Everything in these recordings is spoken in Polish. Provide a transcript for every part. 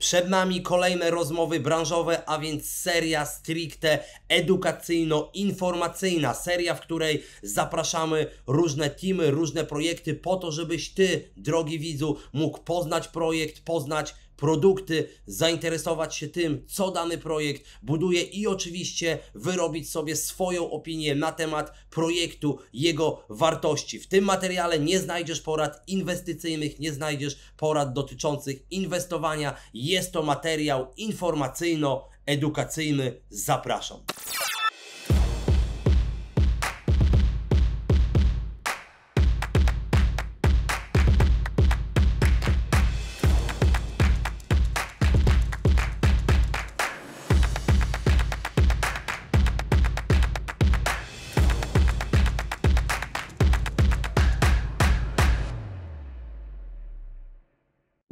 Przed nami kolejne rozmowy branżowe, a więc seria stricte edukacyjno-informacyjna. Seria, w której zapraszamy różne teamy, różne projekty po to, żebyś Ty, drogi widzu, mógł poznać projekt, poznać produkty, zainteresować się tym, co dany projekt buduje i oczywiście wyrobić sobie swoją opinię na temat projektu, jego wartości. W tym materiale nie znajdziesz porad inwestycyjnych, nie znajdziesz porad dotyczących inwestowania. Jest to materiał informacyjno-edukacyjny. Zapraszam.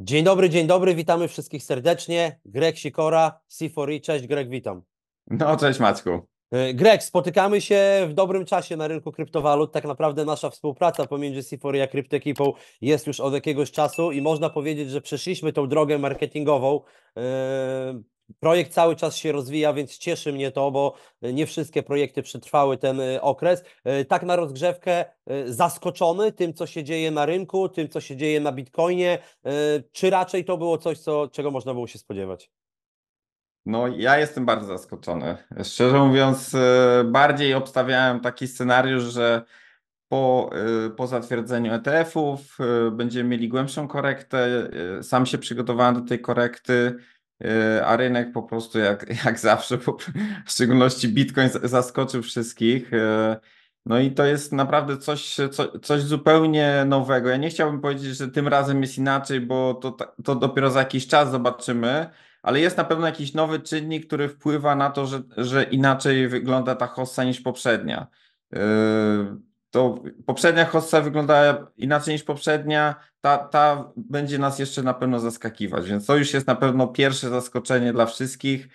Dzień dobry, dzień dobry, witamy wszystkich serdecznie. Greg Sikora, c 4 e, cześć Greg, witam. No, cześć Maćku. E, Greg, spotykamy się w dobrym czasie na rynku kryptowalut. Tak naprawdę nasza współpraca pomiędzy c 4 e a CryptoEkipą jest już od jakiegoś czasu i można powiedzieć, że przeszliśmy tą drogę marketingową, Projekt cały czas się rozwija, więc cieszy mnie to, bo e, nie wszystkie projekty przetrwały ten e, okres. E, tak na rozgrzewkę zaskoczony tym, co się dzieje na rynku, tym, co się dzieje na Bitcoinie, czy raczej to było coś, co, czego można było się spodziewać? No, ja jestem bardzo zaskoczony. Szczerze mówiąc, bardziej obstawiałem taki scenariusz, że po, po zatwierdzeniu ETF-ów będziemy mieli głębszą korektę. Sam się przygotowałem do tej korekty. Yy, a rynek po prostu jak, jak zawsze, w szczególności Bitcoin zaskoczył wszystkich. Yy, no i to jest naprawdę coś, co, coś zupełnie nowego. Ja nie chciałbym powiedzieć, że tym razem jest inaczej, bo to, to dopiero za jakiś czas zobaczymy, ale jest na pewno jakiś nowy czynnik, który wpływa na to, że, że inaczej wygląda ta hossa niż poprzednia. Yy, to poprzednia hostca wyglądała inaczej niż poprzednia, ta, ta będzie nas jeszcze na pewno zaskakiwać, więc to już jest na pewno pierwsze zaskoczenie dla wszystkich.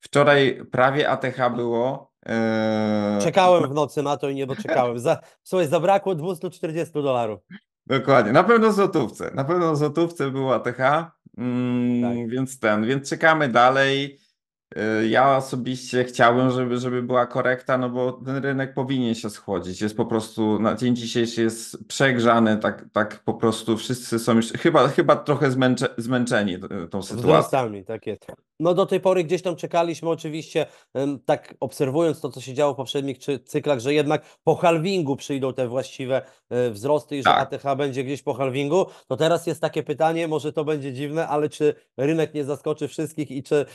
Wczoraj prawie ATH było. Eee... Czekałem w nocy na to i nie doczekałem. Za, słuchaj, zabrakło 240 dolarów. Dokładnie, na pewno złotówce. Na pewno złotówce było ATH, mm, tak. więc ten, więc czekamy dalej. Y, ja osobiście chciałbym, żeby, żeby była korekta, no bo ten rynek powinien się schłodzić. Jest po prostu, na dzień dzisiejszy jest przegrzany, tak, tak po prostu wszyscy są już chyba, chyba trochę zmęcze, zmęczeni y, tą sytuacją. Wzrostami, tak jest. No do tej pory gdzieś tam czekaliśmy oczywiście, tak obserwując to, co się działo w poprzednich cyklach, że jednak po halvingu przyjdą te właściwe e, wzrosty i że tak. ATH będzie gdzieś po halvingu, to teraz jest takie pytanie, może to będzie dziwne, ale czy rynek nie zaskoczy wszystkich i czy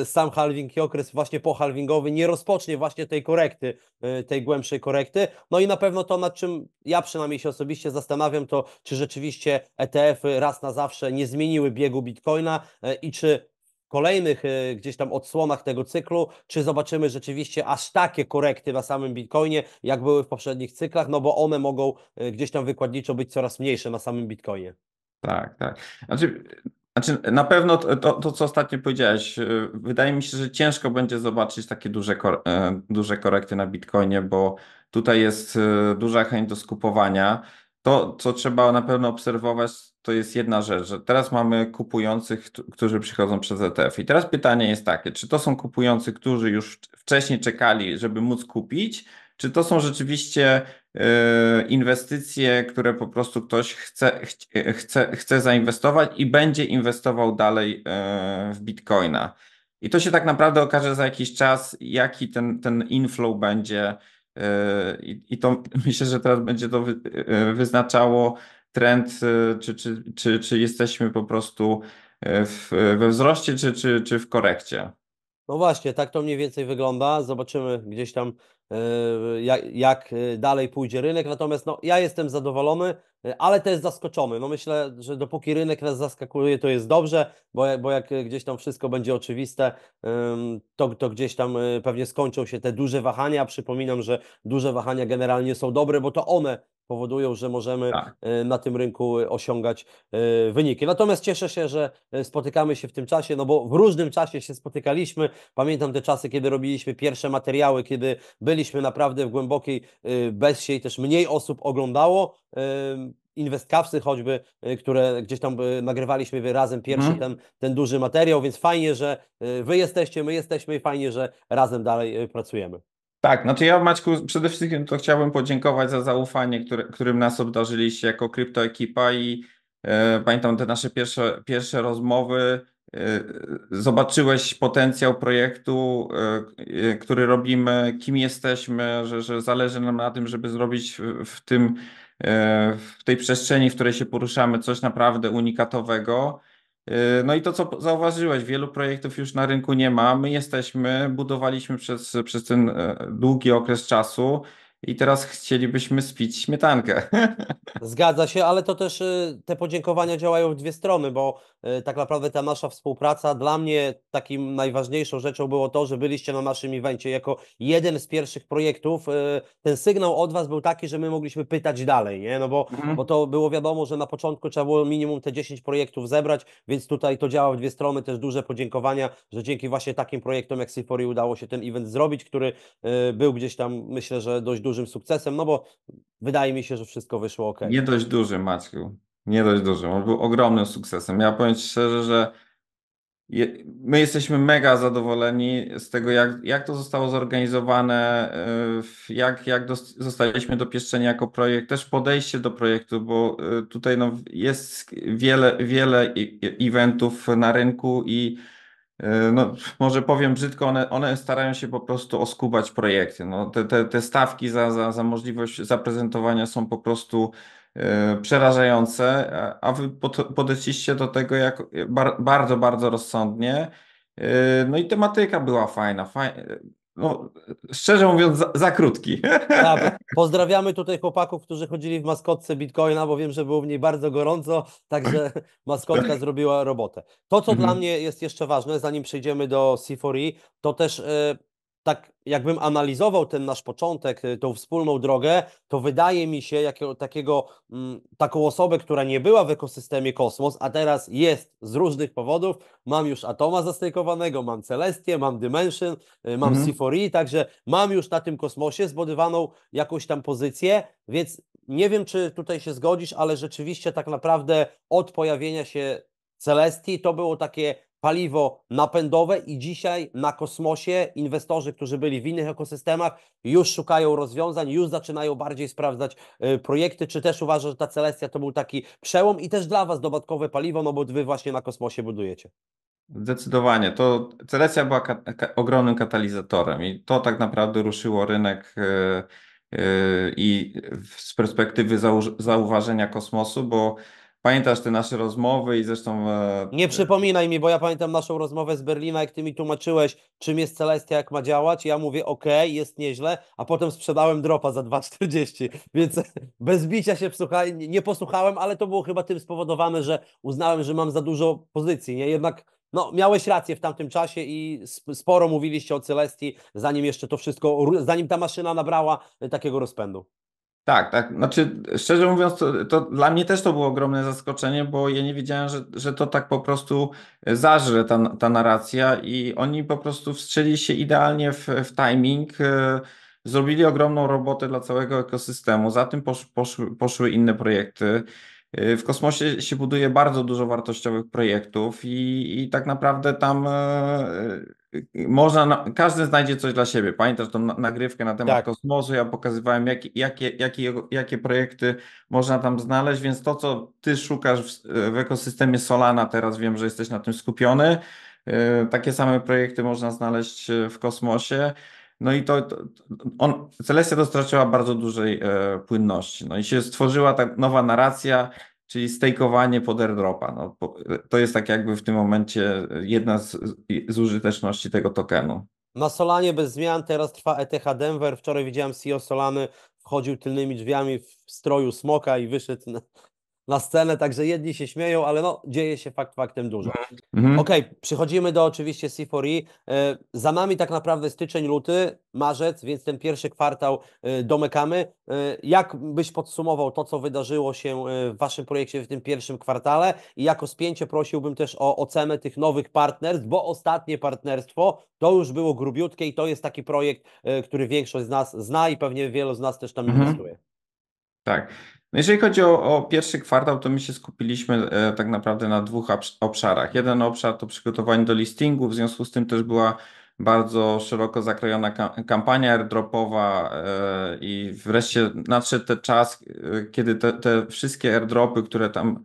e, sam sam halving i okres właśnie pohalwingowy nie rozpocznie właśnie tej korekty, y, tej głębszej korekty. No i na pewno to, nad czym ja przynajmniej się osobiście zastanawiam, to czy rzeczywiście ETF-y raz na zawsze nie zmieniły biegu Bitcoina y, i czy kolejnych y, gdzieś tam odsłonach tego cyklu, czy zobaczymy rzeczywiście aż takie korekty na samym Bitcoinie, jak były w poprzednich cyklach, no bo one mogą gdzieś tam wykładniczo być coraz mniejsze na samym Bitcoinie. Tak, tak. Znaczy, znaczy, na pewno to, to, to, co ostatnio powiedziałeś, y, wydaje mi się, że ciężko będzie zobaczyć takie duże, y, duże korekty na Bitcoinie, bo tutaj jest y, duża chęć do skupowania. To, co trzeba na pewno obserwować, to jest jedna rzecz, że teraz mamy kupujących, którzy przychodzą przez ETF. I teraz pytanie jest takie, czy to są kupujący, którzy już wcześniej czekali, żeby móc kupić, czy to są rzeczywiście e, inwestycje, które po prostu ktoś chce, e, chce, chce zainwestować i będzie inwestował dalej e, w bitcoina? I to się tak naprawdę okaże za jakiś czas, jaki ten, ten inflow będzie. I, to myślę, że teraz będzie to wyznaczało trend, czy, czy, czy, czy jesteśmy po prostu w, we wzroście, czy, czy, czy w korekcie. No właśnie, tak to mniej więcej wygląda. Zobaczymy gdzieś tam E, jak, jak e, dalej pójdzie rynek. Natomiast no, ja jestem zadowolony, e, ale też zaskoczony. No myślę, że dopóki rynek nas zaskakuje, to jest dobrze, bo, bo jak gdzieś tam wszystko będzie oczywiste, to, to gdzieś tam pewnie skończą się te duże wahania. Przypominam, że duże wahania generalnie są dobre, bo to one powodują, że możemy tak. E, na tym rynku osiągać e, wyniki. Natomiast cieszę się, że e, spotykamy się w tym czasie, no bo w różnym czasie się spotykaliśmy. Pamiętam te czasy, kiedy robiliśmy pierwsze materiały, kiedy byliśmy naprawdę w głębokiej i też mniej osób oglądało inwestkawcy choćby, które gdzieś tam nagrywaliśmy razem pierwszy mm. ten, ten duży materiał, więc fajnie, że wy jesteście, my jesteśmy i fajnie, że razem dalej pracujemy. Tak, znaczy ja Maćku przede wszystkim to chciałbym podziękować za zaufanie, którym nas obdarzyliście jako kryptoekipa i e, pamiętam te nasze pierwsze, pierwsze rozmowy. E, zobaczyłeś potencjał projektu, e, e, który robimy, kim jesteśmy, że, że zależy nam na tym, żeby zrobić w, w tym, e, w tej przestrzeni, w której się poruszamy, coś naprawdę unikatowego. Yy, no i to, co zauważyłeś, wielu projektów już na rynku nie ma. My jesteśmy, budowaliśmy przez, przez ten e, długi okres czasu i teraz chcielibyśmy spić śmietankę. Zgadza się, ale to też y, te podziękowania działają w dwie strony, bo y, tak naprawdę ta nasza współpraca dla mnie takim najważniejszą rzeczą było to, że byliście na naszym evencie jako jeden z pierwszych projektów. Y, ten sygnał od Was był taki, że my mogliśmy pytać dalej, nie? No bo, mhm. bo to było wiadomo, że na początku trzeba było minimum te 10 projektów zebrać, więc tutaj to działa w dwie strony, też duże podziękowania, że dzięki właśnie takim projektom jak Sifori udało się ten event zrobić, który był gdzieś tam myślę, że dość duży dużym sukcesem, no bo wydaje mi się, że wszystko wyszło ok. Nie dość duży, Maciu. Nie dość dużym. On był ogromnym sukcesem. Ja powiem Ci szczerze, że my jesteśmy mega zadowoleni z tego, jak, jak to zostało zorganizowane, y, jak, jak dos, zostaliśmy dopieszczeni jako projekt, też podejście do projektu, bo y, tutaj no, jest wiele, wiele eventów na rynku i E, no, może powiem brzydko, one, one starają się po prostu oskubać projekty. No, te, te, te stawki za, za, za możliwość zaprezentowania są po prostu e, przerażające, a wy podeszliście do tego jak e, bardzo, bardzo rozsądnie. No i tematyka była fajna. Faj... No, szczerze mówiąc, za, za krótki. Tak, pozdrawiamy tutaj chłopaków, którzy chodzili w maskotce Bitcoina, bo wiem, że było w niej bardzo gorąco, także maskotka zrobiła robotę. To, co mhm. dla mnie jest jeszcze ważne, zanim przejdziemy do C4E, to też e, tak jakbym analizował ten nasz początek, y, tą wspólną drogę, to wydaje mi się, jakiego, takiego, mm, taką osobę, która nie była w ekosystemie kosmos, a teraz jest z różnych powodów, mam już atoma zastejkowanego, mam Celestię, mam Dimension, y, mam mhm. C4E, także mam już na tym kosmosie zbudowaną jakąś tam pozycję, więc nie wiem, czy tutaj się zgodzisz, ale rzeczywiście tak naprawdę od pojawienia się Celestii to było takie paliwo napędowe i dzisiaj na kosmosie inwestorzy, którzy byli w innych ekosystemach, już szukają rozwiązań, już zaczynają bardziej sprawdzać e, projekty. Czy też uważasz, że ta Celestia to był taki przełom i też dla Was dodatkowe paliwo, no bo Wy właśnie na kosmosie budujecie? Zdecydowanie. To Celestia była ka ka ogromnym katalizatorem i to tak naprawdę ruszyło rynek yy, yy, i z perspektywy zau zauważenia kosmosu, bo Pamiętasz te nasze rozmowy i zresztą. E, nie przypominaj mi, bo ja pamiętam naszą rozmowę z Berlina, jak ty mi tłumaczyłeś, czym jest Celestia, jak ma działać. Ja mówię, OK, jest nieźle, a potem sprzedałem dropa za 2,40. Więc bez bicia się nie posłuchałem, ale to było chyba tym spowodowane, że uznałem, że mam za dużo pozycji. Nie? Jednak no, miałeś rację w tamtym czasie i sporo mówiliście o Celestii, zanim jeszcze to wszystko, zanim ta maszyna nabrała e, takiego rozpędu. Tak, tak. Znaczy, szczerze mówiąc, to, to, dla mnie też to było ogromne zaskoczenie, bo ja nie wiedziałem, że, że to tak po prostu e, zażre ta, ta narracja i oni po prostu wstrzeli się idealnie w, w timing. E, zrobili ogromną robotę dla całego ekosystemu. Za tym posz, posz, poszły inne projekty. Y, w kosmosie się buduje bardzo dużo wartościowych projektów i, i tak naprawdę tam e, e, można, każdy znajdzie coś dla siebie. Pamiętasz tą nagrywkę na temat tak. kosmosu? Ja pokazywałem, jak, jakie, jakie, jakie projekty można tam znaleźć, więc to, co ty szukasz w, w ekosystemie Solana, teraz wiem, że jesteś na tym skupiony. Y, takie same projekty można znaleźć e, w kosmosie. No i to, to on, Celestia dostarczyła bardzo dużej e, płynności. No i się stworzyła ta nowa narracja, czyli stejkowanie pod airdropa. No, po, to jest tak jakby w tym momencie e, jedna z, z użyteczności tego tokenu. Na Solanie bez zmian teraz trwa ETH Denver. Wczoraj widziałem CEO Solany wchodził tylnymi drzwiami w stroju smoka i wyszedł na scenę, także jedni się śmieją, ale no, dzieje się fakt faktem dużo. Mhm. mhm. Okej, okay, przychodzimy do oczywiście C4E. E, za nami tak naprawdę styczeń, luty, marzec, więc ten pierwszy kwartał e, domykamy. E, jak byś podsumował to, co wydarzyło się w Waszym projekcie w tym pierwszym kwartale? I jako spięcie prosiłbym też o ocenę tych nowych partnerstw, bo ostatnie partnerstwo to już było grubiutkie i to jest taki projekt, który większość z nas zna i pewnie wielu z nas też tam mhm. inwestuje. Tak. No, jeżeli chodzi o, o, pierwszy kwartał, to my się skupiliśmy e, tak naprawdę na dwóch obszarach. Jeden obszar to przygotowanie do listingu, w związku z tym też była bardzo szeroko zakrojona kampania airdropowa e, i wreszcie nadszedł ten czas, e, kiedy te, te, wszystkie airdropy, które tam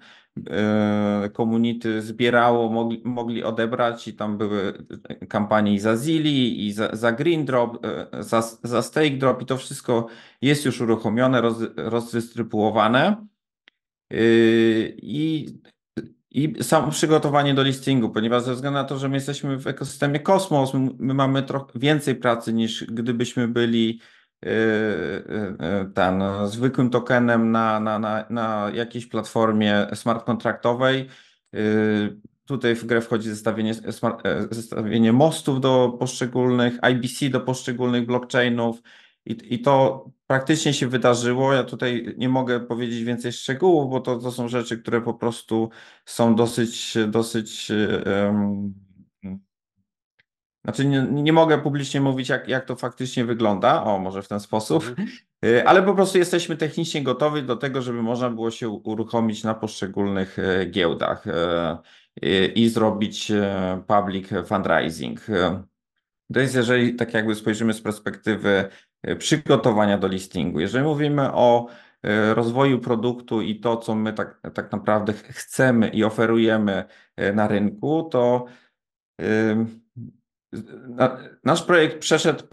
E, komunity zbierało, mogli, mogli odebrać i tam były kampanie i za Zili, i za, za Green Drop, e, za, za Stake Drop i to wszystko jest już uruchomione, roz, rozdystrybuowane e, i, i samo przygotowanie do listingu, ponieważ ze względu na to, że my jesteśmy w ekosystemie Kosmos, my mamy trochę więcej pracy niż gdybyśmy byli Y, y, y, ten zwykłym tokenem na, na, na, na jakiejś platformie smart kontraktowej. Tutaj w grę wchodzi zestawienie, smart, e, zestawienie mostów do poszczególnych, IBC do poszczególnych blockchainów i, i to praktycznie się wydarzyło. Ja tutaj nie mogę powiedzieć więcej szczegółów, bo to, to są rzeczy, które po prostu są dosyć, dosyć um, znaczy, nie, nie mogę publicznie mówić, jak, jak to faktycznie wygląda, o, może w ten sposób, mhm. y, ale po prostu jesteśmy technicznie gotowi do tego, żeby można było się uruchomić na poszczególnych y, giełdach y, i zrobić public fundraising. To jest, jeżeli tak jakby spojrzymy z perspektywy przygotowania do listingu. Jeżeli mówimy o rozwoju produktu i to, co my tak, tak naprawdę chcemy i oferujemy na rynku, to Nasz projekt przeszedł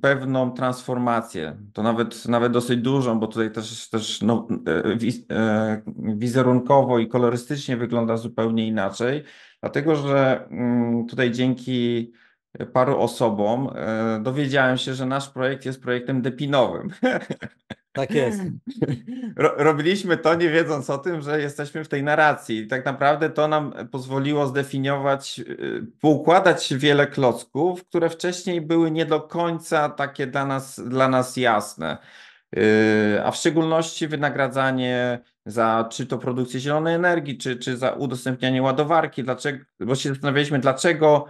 pewną transformację, to nawet, nawet dosyć dużą, bo tutaj też, też no, e, e, wizerunkowo i kolorystycznie wygląda zupełnie inaczej, dlatego że mm, tutaj dzięki paru osobom e, dowiedziałem się, że nasz projekt jest projektem depinowym. Tak jest. Robiliśmy to nie wiedząc o tym, że jesteśmy w tej narracji. Tak naprawdę to nam pozwoliło zdefiniować, y, poukładać wiele klocków, które wcześniej były nie do końca takie dla nas, dla nas jasne. Y, a w szczególności wynagradzanie za czy to produkcję zielonej energii, czy, czy za udostępnianie ładowarki, dlaczego, bo się zastanawialiśmy, dlaczego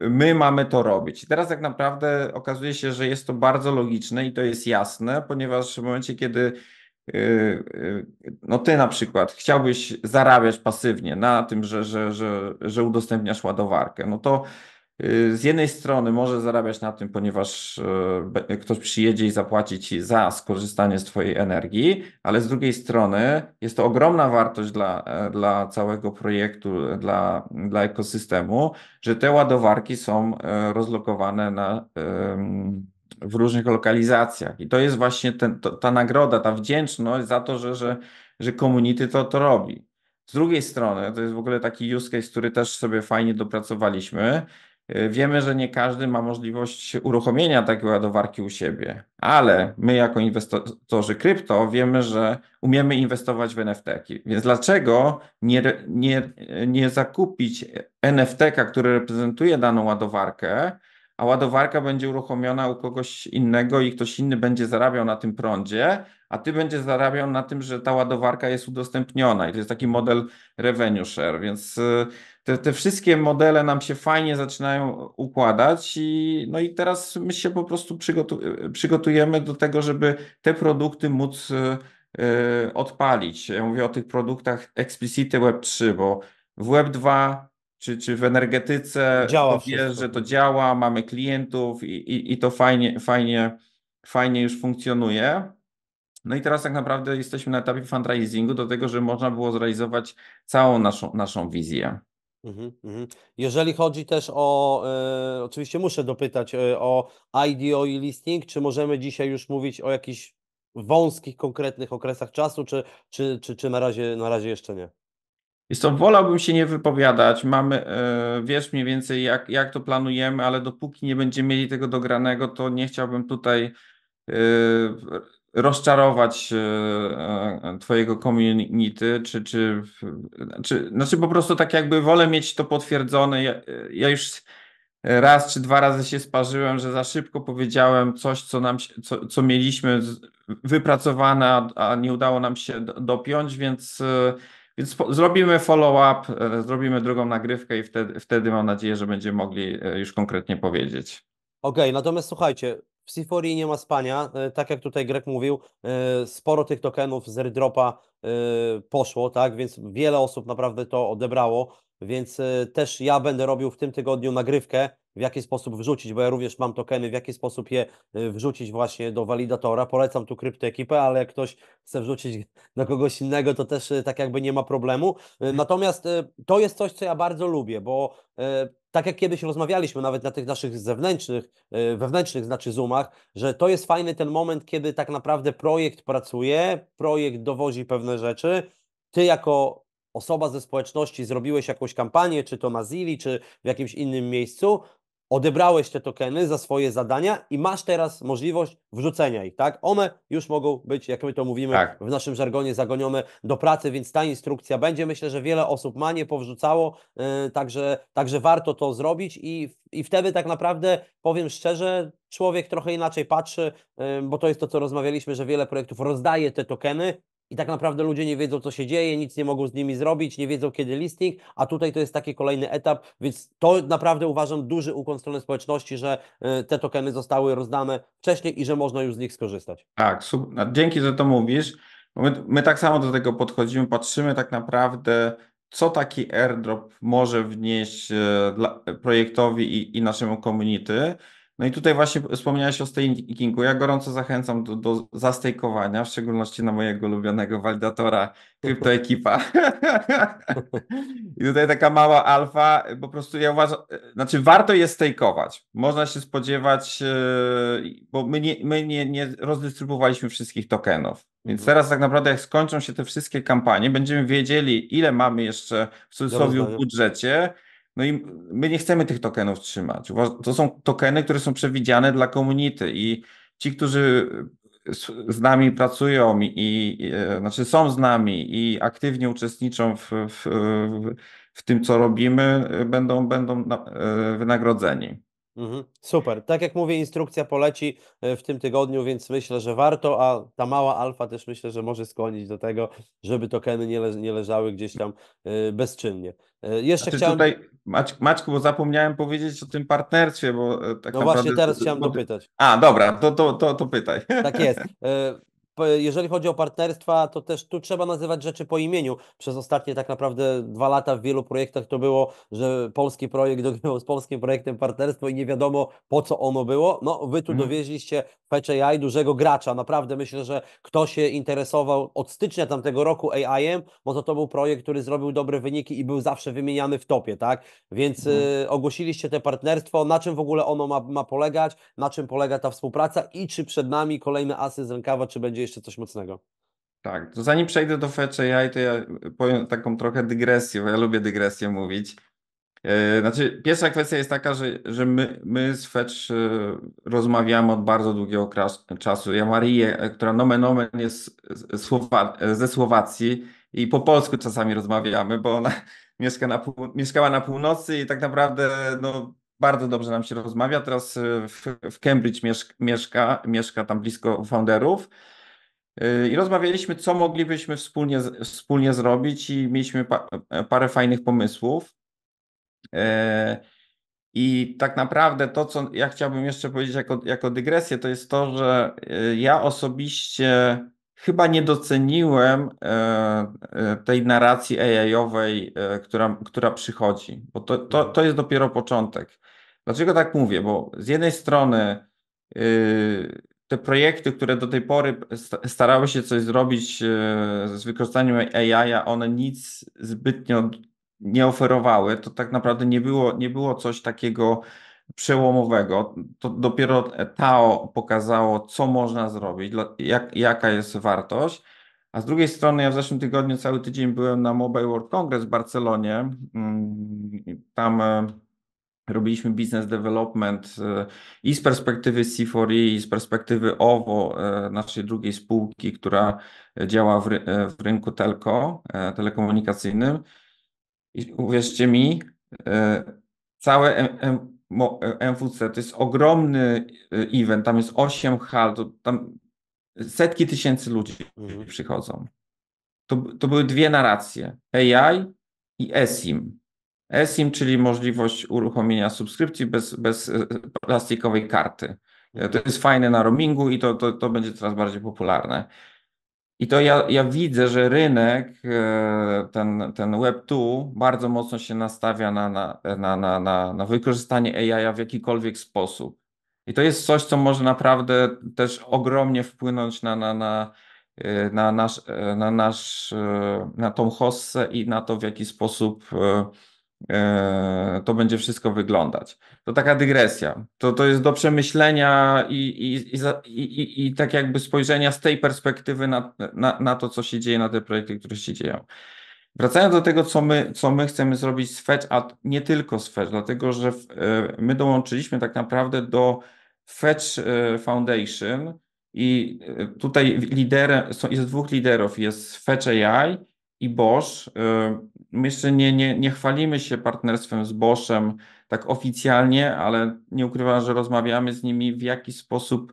my mamy to robić. teraz tak naprawdę okazuje się, że jest to bardzo logiczne i to jest jasne, ponieważ w momencie, kiedy y, y, no ty na przykład chciałbyś zarabiać pasywnie na tym, że, że, że, że udostępniasz ładowarkę, no to Y, z jednej strony może zarabiać na tym, ponieważ y, ktoś przyjedzie i zapłaci ci za skorzystanie z Twojej energii, ale z drugiej strony jest to ogromna wartość dla, e, dla całego projektu, dla, dla ekosystemu, że te ładowarki są e, rozlokowane na, w różnych lokalizacjach. I to jest właśnie ten, to, ta nagroda, ta wdzięczność za to, że, że, że community to, to robi. Z drugiej strony, to jest w ogóle taki use case, który też sobie fajnie dopracowaliśmy E, wiemy, że nie każdy ma możliwość uruchomienia takiej ładowarki u siebie, ale my, jako inwestorzy krypto, wiemy, że umiemy inwestować w NFT. -ki. Więc dlaczego nie, nie, nie zakupić NFT, który reprezentuje daną ładowarkę, a ładowarka będzie uruchomiona u kogoś innego i ktoś inny będzie zarabiał na tym prądzie, a ty będziesz zarabiał na tym, że ta ładowarka jest udostępniona. I to jest taki model revenue share, więc e, te, te wszystkie modele nam się fajnie zaczynają układać i, no i teraz my się po prostu przygotu, przygotujemy do tego, żeby te produkty móc e, e, odpalić. Ja mówię o tych produktach explicite Web 3, bo w Web 2 czy, czy w energetyce działa to że to działa, mamy klientów i, i, i to fajnie, fajnie, fajnie już funkcjonuje. No i teraz tak naprawdę jesteśmy na etapie fundraisingu do tego, że można było zrealizować całą naszą, naszą wizję. Mhm, mhm. Jeżeli chodzi też o, e, oczywiście muszę dopytać e, o IDO i listing, czy możemy dzisiaj już mówić o jakichś wąskich, konkretnych okresach czasu, czy, czy, czy, czy na, razie, na razie jeszcze nie? Jest to, wolałbym się nie wypowiadać. Mamy, e, wiesz mniej więcej, jak, jak to planujemy, ale dopóki nie będziemy mieli tego dogranego, to nie chciałbym tutaj rozczarować e, e, twojego community, czy, czy, czy znaczy po prostu tak jakby wolę mieć to potwierdzone. Ja, ja, już raz czy dwa razy się sparzyłem, że za szybko powiedziałem coś, co nam co, co mieliśmy wypracowane, a nie udało nam się dopiąć, więc e, więc zrobimy follow-up, zrobimy drugą nagrywkę i wtedy, wtedy mam nadzieję, że będziemy mogli już konkretnie powiedzieć. Okej, okay, natomiast słuchajcie, w Siforii nie ma spania, e, tak jak tutaj Greg mówił, e, sporo tych tokenów z airdropa e, poszło, tak, więc wiele osób naprawdę to odebrało, więc też ja będę robił w tym tygodniu nagrywkę, w jaki sposób wrzucić, bo ja również mam tokeny, w jaki sposób je wrzucić właśnie do walidatora. Polecam tu kryptoekipę, ale jak ktoś chce wrzucić do kogoś innego, to też tak jakby nie ma problemu. Mhm. Natomiast to jest coś, co ja bardzo lubię, bo tak jak kiedyś rozmawialiśmy nawet na tych naszych zewnętrznych, e, wewnętrznych znaczy Zoomach, że to jest fajny ten moment, kiedy tak naprawdę projekt pracuje, projekt dowozi pewne rzeczy, ty jako osoba ze społeczności zrobiłeś jakąś kampanię, czy to na Zili, czy w jakimś innym miejscu, odebrałeś te tokeny za swoje zadania i masz teraz możliwość wrzucenia ich, tak? One już mogą być, jak my to mówimy tak. w naszym żargonie, zagonione do pracy, więc ta instrukcja będzie. Myślę, że wiele osób ma nie powrzucało, yy, także, także warto to zrobić i, i wtedy tak naprawdę, powiem szczerze, człowiek trochę inaczej patrzy, y, bo to jest to, co rozmawialiśmy, że wiele projektów rozdaje te tokeny, i tak naprawdę ludzie nie wiedzą, co się dzieje, nic nie mogą z nimi zrobić, nie wiedzą, kiedy listing, a tutaj to jest taki kolejny etap, więc to naprawdę uważam duży ukłon w stronę społeczności, że e, te tokeny zostały rozdane wcześniej i że można już z nich skorzystać. Tak, super. No, dzięki, że to mówisz. My, my tak samo do tego podchodzimy, patrzymy tak naprawdę, co taki airdrop może wnieść e, dla, projektowi i, i naszemu community. No i tutaj właśnie wspomniałeś o stakingu. Ja gorąco zachęcam do, do zastejkowania, w szczególności na mojego ulubionego walidatora kryptoekipa. I tutaj taka mała alfa, po prostu ja uważam, znaczy warto jest stejkować. Można się spodziewać, e, bo my nie, my nie, nie rozdystrybuowaliśmy wszystkich tokenów. Więc mhm. teraz tak naprawdę jak skończą się te wszystkie kampanie, będziemy wiedzieli ile mamy jeszcze w cudzysłowie w budżecie, no i my nie chcemy tych tokenów trzymać. To są tokeny, które są przewidziane dla komunity i ci, którzy e, z nami pracują i, i e, znaczy są z nami i aktywnie uczestniczą w, w, w tym, co robimy, będą, będą e, wynagrodzeni. Mhm, super. Tak jak mówię, instrukcja poleci e, w tym tygodniu, więc myślę, że warto, a ta mała alfa też myślę, że może skłonić do tego, żeby tokeny nie, le nie leżały gdzieś tam e, bezczynnie. E, jeszcze znaczy chciałem... tutaj, Mać, Maćku, bo zapomniałem powiedzieć o tym partnerstwie, bo tak No naprawdę... właśnie teraz chciałem dopytać. A, dobra, to, to, to, to pytaj. Tak jest. jeżeli chodzi o partnerstwa, to też tu trzeba nazywać rzeczy po imieniu. Przez ostatnie tak naprawdę dwa lata w wielu projektach to było, że polski projekt dogrywał z polskim projektem partnerstwo i nie wiadomo po co ono było. No, wy tu dowiedzieliście mhm. dowieźliście w AI dużego gracza. Naprawdę myślę, że kto się interesował od stycznia tamtego roku AI-em, no to to był projekt, który zrobił dobre wyniki i był zawsze wymieniany w topie, tak? Więc hmm. y, ogłosiliście te partnerstwo, na czym w ogóle ono ma, ma polegać, na czym polega ta współpraca i czy przed nami kolejne asy z rękawa, czy będzie jeszcze coś mocnego. Tak, to zanim przejdę do Fetch AI, to ja powiem taką trochę dygresję, bo ja lubię dygresję mówić. E, znaczy, pierwsza kwestia jest taka, że, że my, my z Fetch e, rozmawiamy od bardzo długiego czasu. Ja Marię, e, która nomen omen jest Słowa ze Słowacji i po polsku czasami rozmawiamy, bo ona mieszka na mieszkała na północy i tak naprawdę no, bardzo dobrze nam się rozmawia. Teraz w, w Cambridge mieszka, mieszka, mieszka tam blisko founderów. Yy, I rozmawialiśmy, co moglibyśmy wspólnie, wspólnie zrobić, i mieliśmy pa, e, parę fajnych pomysłów. Yy, I tak naprawdę to, co ja chciałbym jeszcze powiedzieć jako, jako dygresję, to jest to, że yy, ja osobiście chyba nie doceniłem tej narracji AI-owej, która, która przychodzi, bo to, to, to jest dopiero początek. Dlaczego tak mówię? Bo z jednej strony te projekty, które do tej pory starały się coś zrobić e, z wykorzystaniem AI, a one nic zbytnio nie oferowały, to tak naprawdę nie było, nie było coś takiego przełomowego. To dopiero e, TAO pokazało, co można zrobić, jak, jaka jest wartość. A z drugiej strony, ja w zeszłym tygodniu cały tydzień byłem na Mobile World Congress w Barcelonie. Mm, tam e, robiliśmy business development e, i z perspektywy C4E, i z perspektywy OWO, e, naszej drugiej spółki, która działa w, ry e, w rynku telko, telekomunikacyjnym. I uwierzcie mi, całe MWC to jest ogromny event, tam jest 8 hal, tam setki tysięcy ludzi mhm. przychodzą. To, to były dwie narracje, AI i eSIM eSIM, czyli możliwość uruchomienia subskrypcji bez, bez e, plastikowej karty. E, to jest fajne na roamingu i to, to, to będzie coraz bardziej popularne. I to ja, ja widzę, że rynek, e, ten, ten Web2 bardzo mocno się nastawia na, na, na, na, na, na wykorzystanie AI w jakikolwiek sposób. I to jest coś, co może naprawdę też ogromnie wpłynąć na, na, na, na, nasz, na, nasz, na tą hossę i na to, w jaki sposób E, to będzie wszystko wyglądać. To taka dygresja. To, to jest do przemyślenia i, i, i, i, tak jakby spojrzenia z tej perspektywy na, na, na to, co się dzieje, na te projekty, które się dzieją. Wracając do tego, co my, co my chcemy zrobić z Fetch, a nie tylko z Fetch, dlatego że e, my dołączyliśmy tak naprawdę do Fetch e, Foundation i tutaj liderem, jest dwóch liderów, jest Fetch AI i Bosch My jeszcze nie, nie, nie chwalimy się partnerstwem z Boschem tak oficjalnie, ale nie ukrywam, że rozmawiamy z nimi w jaki sposób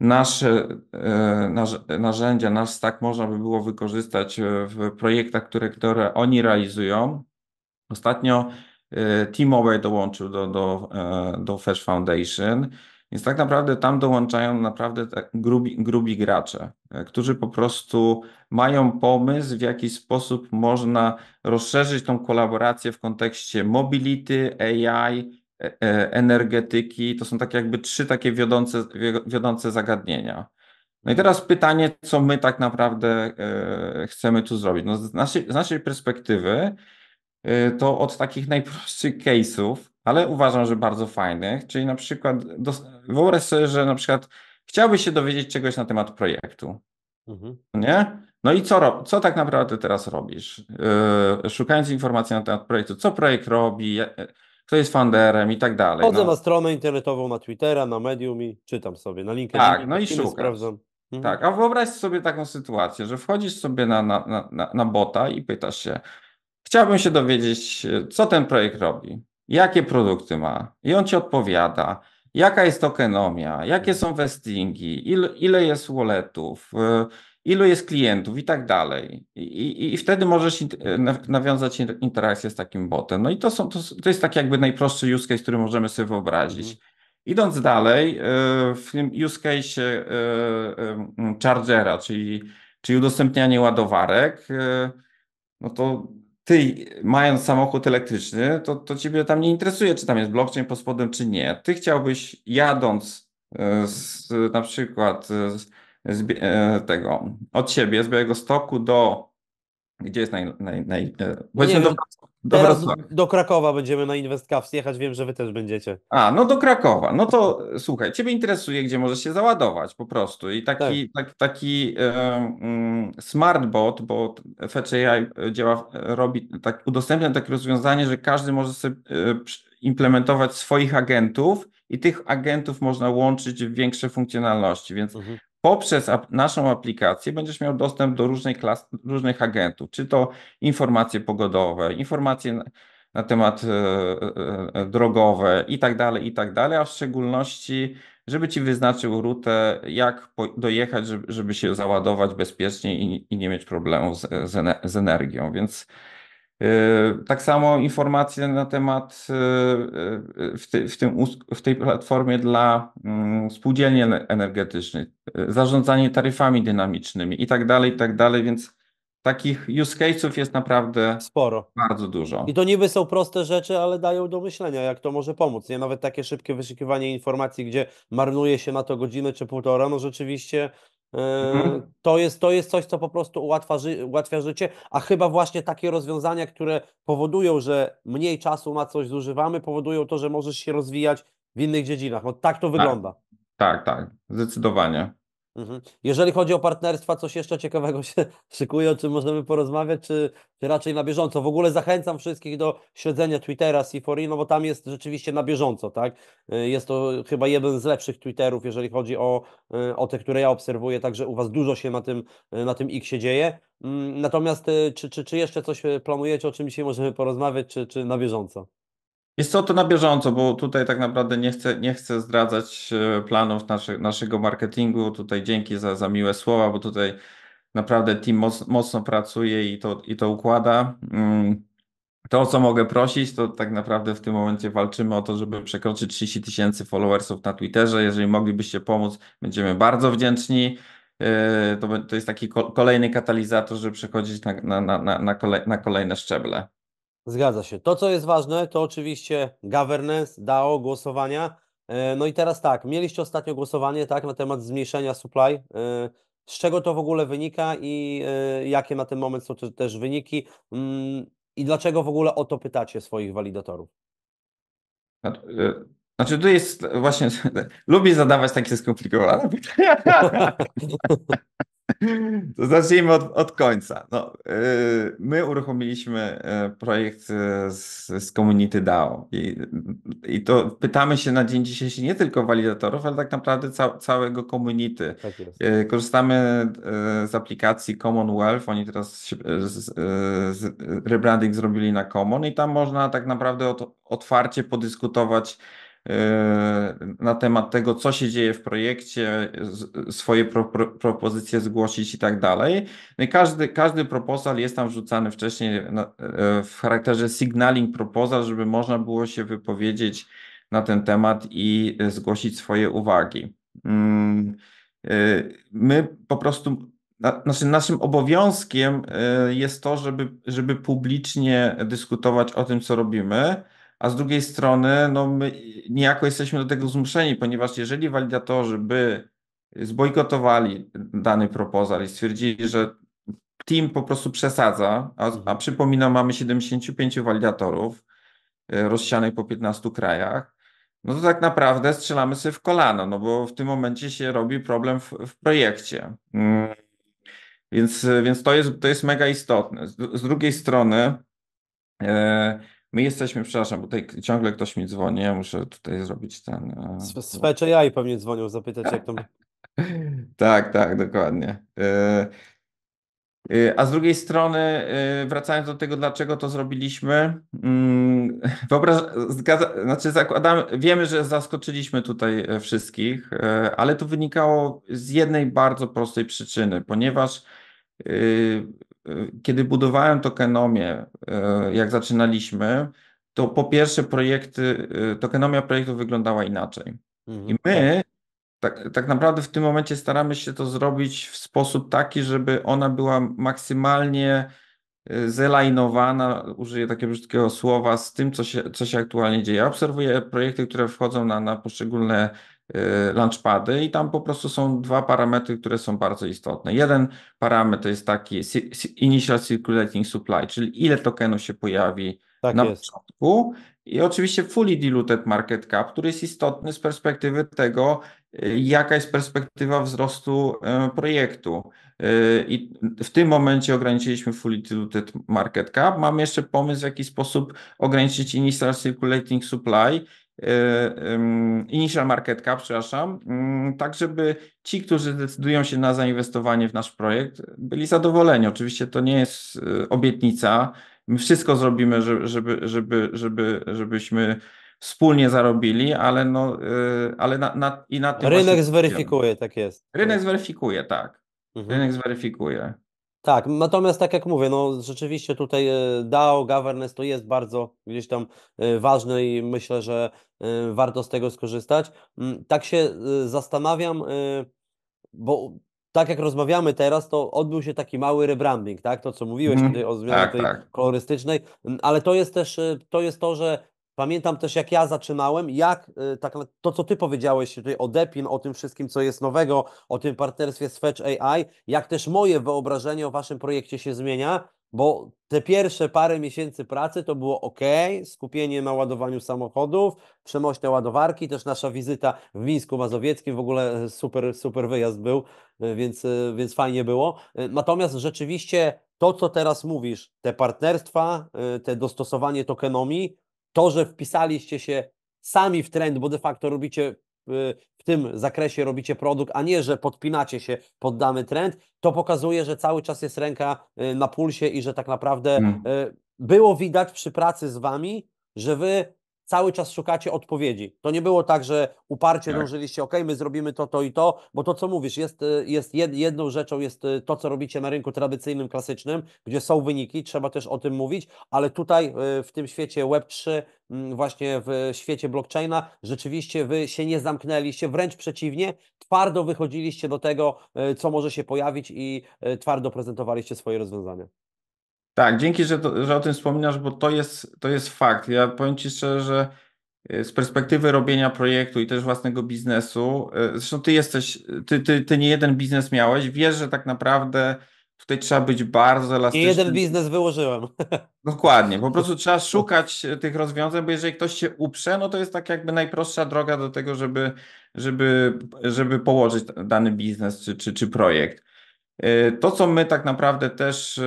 nasze e, narzędzia, nasz stack można by było wykorzystać e, w projektach, które, które oni realizują. Ostatnio e, T-Mobile dołączył do, do, do Fresh Foundation. Więc tak naprawdę tam dołączają naprawdę tak grubi, grubi gracze, e, którzy po prostu mają pomysł, w jaki sposób można rozszerzyć tą kolaborację w kontekście mobility, AI, e, e, energetyki. To są tak jakby trzy takie wiodące, wiodące zagadnienia. No i teraz pytanie, co my tak naprawdę chcemy tu zrobić. No z, naszej, z naszej perspektywy Y, to od takich najprostszych case'ów, ale uważam, że bardzo fajnych, czyli na przykład do, wyobraź sobie, że na przykład chciałbyś się dowiedzieć czegoś na temat projektu, mhm. nie? No i co, co tak naprawdę teraz robisz? Yy, szukając informacji na temat projektu, co projekt robi, y, kto jest funderem i tak dalej. Chodzę no. na stronę internetową, na Twittera, na Medium i czytam sobie, na LinkedIn. Tak, no i szukam. Sprawdzam. Mhm. Tak, a wyobraź sobie taką sytuację, że wchodzisz sobie na, na, na, na bota i pytasz się, Chciałbym się dowiedzieć, co ten projekt robi, jakie produkty ma, i on ci odpowiada, jaka jest tokenomia, jakie są vestingi, ile, ile jest walletów, y, ilu jest klientów i tak dalej. I, i, i wtedy możesz in, nawiązać interakcję z takim botem. No i to, są, to, to, jest tak jakby najprostszy use case, który możemy sobie wyobrazić. Mhm. Idąc dalej, y, w tym use case y, chargera, czyli, czyli udostępnianie ładowarek, no to ty, mając samochód elektryczny, to, to ciebie tam nie interesuje, czy tam jest blockchain pod spodem, czy nie. Ty chciałbyś, jadąc e, z, na przykład e, z, z e, tego, od siebie, z Białego Stoku do. Gdzie jest naj. naj, naj no nie, do... Teraz do Krakowa będziemy na InvestCaps jechać, wiem, że wy też będziecie. A, no do Krakowa. No to słuchaj, ciebie interesuje, gdzie możesz się załadować po prostu. I taki, tak. tak taki um, e, mm, smartbot, bo Fetch AI działa, robi, tak, udostępnia takie rozwiązanie, że każdy może sobie e, implementować swoich agentów i tych agentów można łączyć w większe funkcjonalności, więc mhm poprzez ap naszą aplikację będziesz miał dostęp do różnej klas, różnych agentów, czy to informacje pogodowe, informacje na, temat e, e, e, drogowe i tak dalej, i tak dalej, a w szczególności, żeby ci wyznaczył rutę, jak dojechać, żeby, żeby, się załadować bezpiecznie i, i nie mieć problemów z, z, ener z energią. Więc E, tak samo informacje na temat e, e, w, ty, w, tym, w tej platformie dla mm, spółdzielni energetycznych, zarządzanie taryfami dynamicznymi i tak dalej, i tak dalej, więc takich use case'ów jest naprawdę sporo. Bardzo dużo. I to niby są proste rzeczy, ale dają do myślenia, jak to może pomóc. Nie nawet takie szybkie wyszukiwanie informacji, gdzie marnuje się na to godzinę czy półtora, no rzeczywiście Mhm. To jest, to jest coś, co po prostu ułatwia, ży ułatwia życie, a chyba właśnie takie rozwiązania, które powodują, że mniej czasu na coś zużywamy, powodują to, że możesz się rozwijać w innych dziedzinach. No, tak to tak. wygląda. Tak, tak, zdecydowanie. Mhm. Jeżeli chodzi o partnerstwa, coś jeszcze ciekawego się szykuje, o czym możemy porozmawiać, czy, czy raczej na bieżąco? W ogóle zachęcam wszystkich do śledzenia Twittera C4, no bo tam jest rzeczywiście na bieżąco, tak? Y, jest to chyba jeden z lepszych Twitterów, jeżeli chodzi o, y, o te, które ja obserwuję, także u Was dużo się na tym, y, na tym X się dzieje. Mm, natomiast czy, czy, czy jeszcze coś planujecie, o czym dzisiaj możemy porozmawiać, czy, czy na bieżąco? Jest co to na bieżąco, bo tutaj tak naprawdę nie chcę, nie chcę zdradzać e, planów naszy, naszego marketingu. Tutaj dzięki za, za miłe słowa, bo tutaj naprawdę team moc, mocno pracuje i to, i to układa. Mm, to, o co mogę prosić, to tak naprawdę w tym momencie walczymy o to, żeby przekroczyć 30 tysięcy followersów na Twitterze. Jeżeli moglibyście pomóc, będziemy bardzo wdzięczni. E, to, to jest taki kolejny katalizator, żeby przechodzić na, na, na, na, kolej, na kolejne szczeble. Zgadza się. To, co jest ważne, to oczywiście governance, DAO, głosowania. E, no i teraz tak, mieliście ostatnio głosowanie tak, na temat zmniejszenia supply. E, z czego to w ogóle wynika i e, jakie na ten moment są też wyniki? Mm, I dlaczego w ogóle o to pytacie swoich walidatorów? No, znaczy, tu jest właśnie. Lubię zadawać takie skomplikowane pytania. To zacznijmy od, od końca. No, y, my uruchomiliśmy y, projekt y, z, z Community DAO i, i to pytamy się na dzień dzisiejszy nie tylko walidatorów, ale tak naprawdę całego community. Tak korzystamy z aplikacji Commonwealth, oni teraz z, z rebranding zrobili na Common i tam można tak naprawdę otwarcie podyskutować E, na temat tego, co się dzieje w projekcie, swoje pro, pro, propozycje zgłosić i tak dalej. No i każdy, każdy proposal jest tam wrzucany wcześniej na, e, w charakterze signaling proposal, żeby można było się wypowiedzieć na ten temat i e, zgłosić swoje uwagi. Mm, my po prostu naszym, znaczy naszym obowiązkiem jest to, żeby, żeby publicznie dyskutować o tym, co robimy a z drugiej strony no my niejako jesteśmy do tego zmuszeni, ponieważ jeżeli walidatorzy by zbojkotowali dany proposal i stwierdzili, że team po prostu przesadza, a, a mhm. przypominam, mamy 75 walidatorów e, rozsianych po 15 krajach, no to tak naprawdę strzelamy sobie w kolano, no bo w tym momencie się robi problem w, w projekcie. Mm. Więc, więc to, jest, to jest mega istotne. Z, z drugiej strony, e, My jesteśmy, przepraszam, bo tutaj ciągle ktoś mi dzwoni, ja muszę tutaj zrobić ten... Swecze i pewnie dzwonią, zapytać jak to. tak, tak, dokładnie. E, e, a z drugiej strony, e, wracając do tego, dlaczego to zrobiliśmy, mm, Wyobraż, zgadza, znaczy zakładam, wiemy, że zaskoczyliśmy tutaj wszystkich, ale to wynikało z jednej bardzo prostej przyczyny, ponieważ Y, kiedy budowałem tokenomię, y, jak zaczynaliśmy, to po pierwsze projekty, y, tokenomia projektów wyglądała inaczej. Mhm. I my tak, tak naprawdę w tym momencie staramy się to zrobić w sposób taki, żeby ona była maksymalnie zelainowana. użyję takiego brzydkiego słowa, z tym, co się, co się aktualnie dzieje. Ja obserwuję projekty, które wchodzą na, na poszczególne Y, launchpady i tam po prostu są dwa parametry, które są bardzo istotne. Jeden parametr to jest taki initial circulating supply, czyli ile tokenów się pojawi tak na jest. początku i oczywiście fully diluted market cap, który jest istotny z perspektywy tego, y, jaka jest perspektywa wzrostu y, projektu. I w tym momencie ograniczyliśmy fully diluted market cap. Mam jeszcze pomysł, w jaki sposób ograniczyć initial circulating supply E, initial market cap, przepraszam, mm, tak żeby ci, którzy decydują się na zainwestowanie w nasz projekt, byli zadowoleni. Oczywiście to nie jest e, obietnica. My wszystko zrobimy, żeby, żeby, żeby, żebyśmy wspólnie zarobili, ale, no, e, ale na, na i na tym. Rynek zweryfikuje, tak jest. Rynek zweryfikuje, tak. Mhm. Rynek zweryfikuje. Tak, natomiast tak jak mówię, no rzeczywiście tutaj e, DAO governance to jest bardzo gdzieś tam e, ważne i myślę, że e, warto z tego skorzystać. Mm, tak się zastanawiam, bo tak jak rozmawiamy teraz, to odbył się taki mały rebranding, tak? To co mówiłeś mm, tutaj o zmianie tak, tej tak. kolorystycznej, mm, ale to jest też to jest to, że Pamiętam też, jak ja zaczynałem, jak y, tak, to, co Ty powiedziałeś tutaj o Depim, o tym wszystkim, co jest nowego, o tym partnerstwie z Fetch AI, jak też moje wyobrażenie o Waszym projekcie się zmienia, bo te pierwsze parę miesięcy pracy to było ok, skupienie na ładowaniu samochodów, przemośne ładowarki, też nasza wizyta w Mińsku Mazowieckim, w ogóle e, super, super wyjazd był, e, więc, e, więc fajnie było. Natomiast rzeczywiście to, co teraz mówisz, te partnerstwa, te dostosowanie tokenomii, to, że wpisaliście się sami w trend, bo de facto robicie y, w tym zakresie robicie produkt, a nie, że podpinacie się pod dany trend, to pokazuje, że cały czas jest ręka y, na pulsie i że tak naprawdę no. było widać przy pracy z wami, że wy cały czas szukacie odpowiedzi. To nie było tak, że uparcie tak. dążyliście, ok, my zrobimy to, to i to, bo to, co mówisz, jest, y, jest jedną rzeczą, jest y, to, co robicie na rynku tradycyjnym, klasycznym, gdzie są wyniki, trzeba też o tym mówić, ale tutaj y, w tym świecie Web3 mm, właśnie w świecie blockchaina, rzeczywiście wy się nie zamknęliście, wręcz przeciwnie, twardo wychodziliście do tego, co może się pojawić i twardo prezentowaliście swoje rozwiązania. Tak, dzięki, że, to, że o tym wspominasz, bo to jest, to jest fakt. Ja powiem Ci szczerze, że y, z perspektywy robienia projektu i też własnego biznesu, y, zresztą Ty jesteś, Ty, ty, ty nie jeden biznes miałeś, wiesz, że tak naprawdę tutaj trzeba być bardzo elastyczny. Nie jeden biznes wyłożyłem. Dokładnie, po prostu trzeba szukać y, tych rozwiązań, bo jeżeli ktoś się uprze, no to jest tak jakby najprostsza droga do tego, żeby, żeby, żeby położyć dany biznes czy, czy, czy projekt. To, co my tak naprawdę też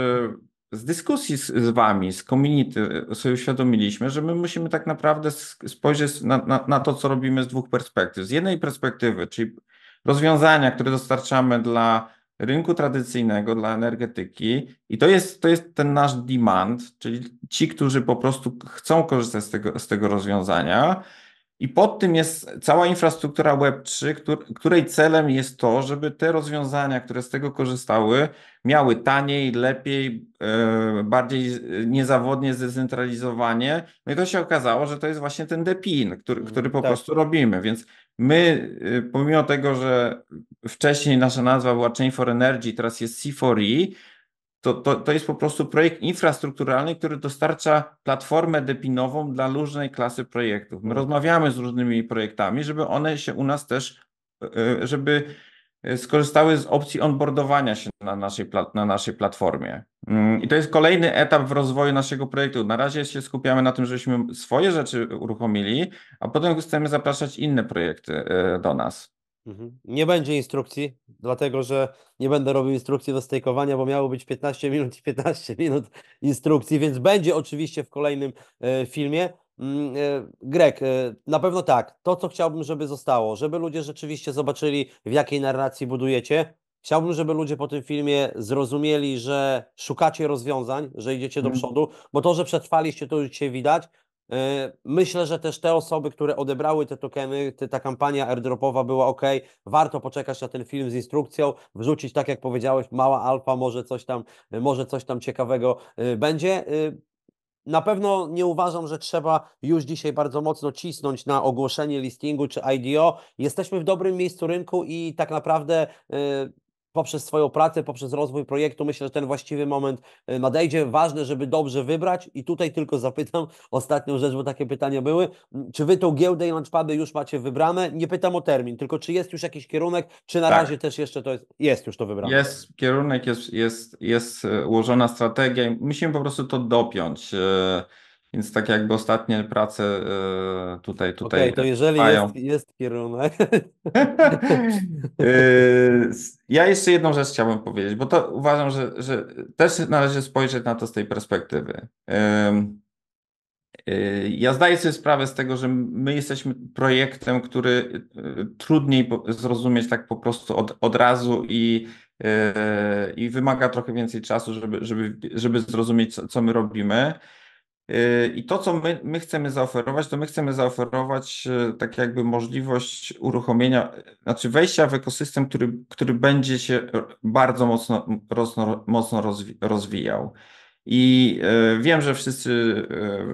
z dyskusji z, z, Wami, z community, e, sobie uświadomiliśmy, że my musimy tak naprawdę spojrzeć na, na, na, to, co robimy z dwóch perspektyw. Z jednej perspektywy, czyli rozwiązania, które dostarczamy dla rynku tradycyjnego, dla energetyki, i to jest, to jest ten nasz demand, czyli ci, którzy po prostu chcą korzystać z tego, z tego rozwiązania. I pod tym jest cała infrastruktura Web3, której celem jest to, żeby te rozwiązania, które z tego korzystały, miały taniej, lepiej, e, bardziej niezawodnie zdecentralizowanie. No i to się okazało, że to jest właśnie ten depin, który, mm, który po tak. prostu robimy. Więc my, e, pomimo tego, że wcześniej nasza nazwa była Chain for Energy, teraz jest C4E, to, to, to jest po prostu projekt infrastrukturalny, który dostarcza platformę depinową dla różnej klasy projektów. My rozmawiamy z różnymi projektami, żeby one się u nas też, e, e, żeby e, skorzystały z opcji onboardowania się na naszej, na naszej platformie. Mm, I to jest kolejny etap w rozwoju naszego projektu. Na razie się skupiamy na tym, żebyśmy swoje rzeczy uruchomili, a potem chcemy zapraszać inne projekty do nas. Mhm. Nie będzie instrukcji, dlatego że nie będę robił instrukcji do stejkowania, bo miało być 15 minut i 15 minut instrukcji, więc będzie oczywiście w kolejnym e, filmie. Mm, e, Greg, e, na pewno tak. To, co chciałbym, żeby zostało, żeby ludzie rzeczywiście zobaczyli, w jakiej narracji budujecie. Chciałbym, żeby ludzie po tym filmie zrozumieli, że szukacie rozwiązań, że idziecie do mhm. przodu, bo to, że przetrwaliście, to już się widać, Yy, myślę, że też te osoby, które odebrały te tokeny, ta kampania airdropowa była ok. Warto poczekać na ten film z instrukcją, wrzucić, tak jak powiedziałeś, mała alfa, może coś tam, może coś tam ciekawego yy, będzie. Yy, na pewno nie uważam, że trzeba już dzisiaj bardzo mocno cisnąć na ogłoszenie listingu czy IDO. Jesteśmy w dobrym miejscu rynku i tak naprawdę poprzez swoją pracę, poprzez rozwój projektu. Myślę, że ten właściwy moment e, nadejdzie. Ważne, żeby dobrze wybrać i tutaj tylko zapytam ostatnią rzecz, bo takie pytania były. Mm, czy Wy tą giełdę i lunchpady już macie wybrane? Nie pytam o termin, tylko czy jest już jakiś kierunek, czy na tak. razie też jeszcze to jest, jest już to wybrane? Jest kierunek, jest, jest, jest e, ułożona strategia i musimy po prostu to dopiąć. E, więc tak jakby ostatnie prace e, tutaj tutaj. Okay, to jeżeli jest, jest, kierunek. E, ja jeszcze jedną rzecz chciałbym powiedzieć, bo to uważam, że, że też należy spojrzeć na to z tej perspektywy. E, ja zdaję sobie sprawę z tego, że my jesteśmy projektem, który trudniej zrozumieć tak po prostu od, od razu i, i wymaga trochę więcej czasu, żeby, żeby, żeby zrozumieć, co my robimy. Y, I to, co my, my chcemy zaoferować, to my chcemy zaoferować y, tak jakby możliwość uruchomienia, znaczy wejścia w ekosystem, który, który będzie się bardzo mocno, mocno, mocno rozwijał. I y, wiem, że wszyscy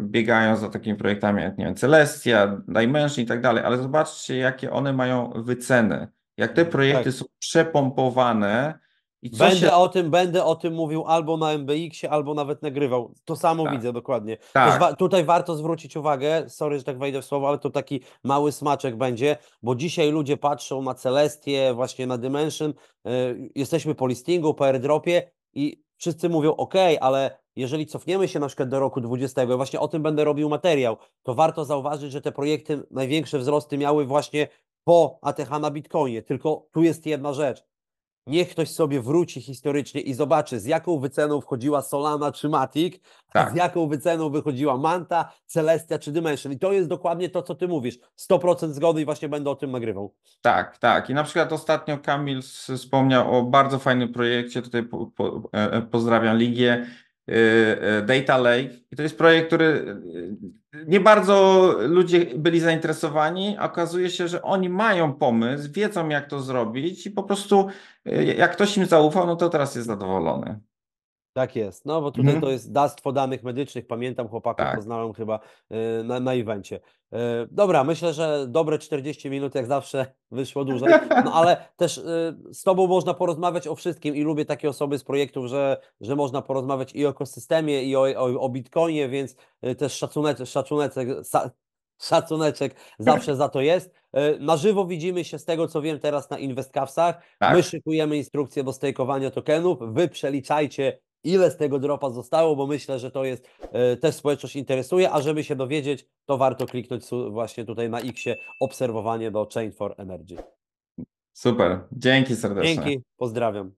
biegają za takimi projektami jak nie wiem, Celestia, Dimension i tak dalej, ale zobaczcie, jakie one mają wyceny. Jak te mm, projekty tak. są przepompowane, i co będę, się... o tym, będę o tym mówił albo na MBX-ie, albo nawet nagrywał. To samo tak. widzę dokładnie. Tak. Wa tutaj warto zwrócić uwagę, sorry, że tak wejdę w słowo, ale to taki mały smaczek będzie, bo dzisiaj ludzie patrzą na Celestię, właśnie na Dimension, yy, jesteśmy po listingu, po airdropie i wszyscy mówią, ok, ale jeżeli cofniemy się na przykład do roku 20, właśnie o tym będę robił materiał, to warto zauważyć, że te projekty największe wzrosty miały właśnie po ATH na Bitcoinie. Tylko tu jest jedna rzecz niech ktoś sobie wróci historycznie i zobaczy, z jaką wyceną wchodziła Solana czy Matic, tak. a z jaką wyceną wychodziła Manta, Celestia czy Dimension. I to jest dokładnie to, co ty mówisz. 100% zgody i właśnie będę o tym nagrywał. Tak, tak. I na przykład ostatnio Kamil wspomniał o bardzo fajnym projekcie, tutaj po, po, e, pozdrawiam Ligię, Y, y, Data Lake. I to jest projekt, który y, nie bardzo ludzie byli zainteresowani. Okazuje się, że oni mają pomysł, wiedzą jak to zrobić i po prostu jak ktoś im zaufał, no to teraz jest zadowolony. Tak jest, no bo tutaj mhm. to jest dawstwo danych medycznych, pamiętam chłopaków, tak. poznałem chyba y, na, na evencie. Y, dobra, myślę, że dobre 40 minut jak zawsze wyszło dużo, no ale też y, z Tobą można porozmawiać o wszystkim i lubię takie osoby z projektów, że, że można porozmawiać i o ekosystemie, i o, o, o Bitcoinie, więc y, też szacunek, szacunek, sa, Szacuneczek zawsze za to jest. Y, na żywo widzimy się z tego, co wiem teraz na InvestCapsach. Tak. My szykujemy instrukcję do stejkowania tokenów. Wy przeliczajcie ile z tego dropa zostało, bo myślę, że to jest e, też społeczność interesuje, a żeby się dowiedzieć, to warto kliknąć właśnie tutaj na X obserwowanie do Chain for Energy. Super, dzięki serdecznie. Dzięki, pozdrawiam.